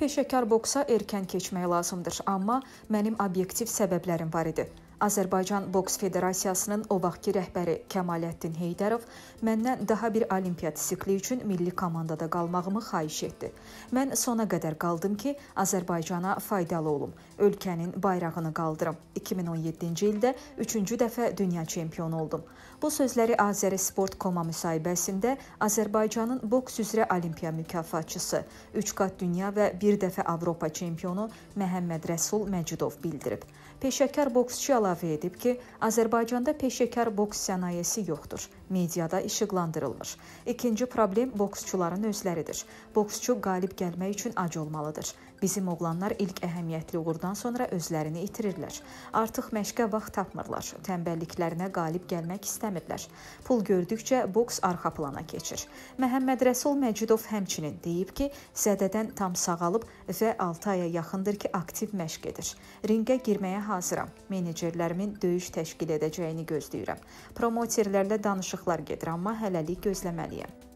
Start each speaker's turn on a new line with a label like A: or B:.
A: Peşəkar boksa erkən keçmək lazımdır, amma mənim obyektiv səbəblərim var idi. Azərbaycan Boks Federasiyasının o vaxtki rəhbəri Kəmaləddin Heydərov məndən daha bir olimpiya sikli üçün milli komandada qalmağımı xahiş etdi. Mən sona qədər qaldım ki, Azərbaycana faydalı olum, ölkənin bayrağını qaldırım. 2017-ci ildə 3-cü dəfə dünya çempionu oldum. Bu sözləri Azəri Sport Koma müsahibəsində Azərbaycanın boks üzrə olimpiya mükafatçısı, 3 qat dünya və 1 dəfə Avropa çempionu Məhəmməd Rəsul Məcidov bildirib. Peşəkar boksçular əlavə edib ki, Azərbaycanda peşəkar boks sənayesi yoxdur. Mediada işıqlandırılmır. İkinci problem boksçuların özləridir. Boksçu qalib gəlmək üçün ac olmalıdır. Bizim oğlanlar ilk əhəmiyyətli uğurdan sonra özlərini itirirlər. Artıq məşqə vaxt tapmırlar. Tənbəlliklərinə qalib gəlmək istəmirlər. Pul gördükcə boks arxa plana keçir. Məhəmməd Rəsul Məcidov həmçinin deyib ki, zədədən tam sağalıb və 6 aya yaxındır ki, aktiv məşq edir. Ringə girməyə hazıram. Menecerlər rəhbərlərimin döyüş təşkil edəcəyini gözləyirəm. Promoterlərlə danışıqlar gedir, amma hələlik gözləməliyəm.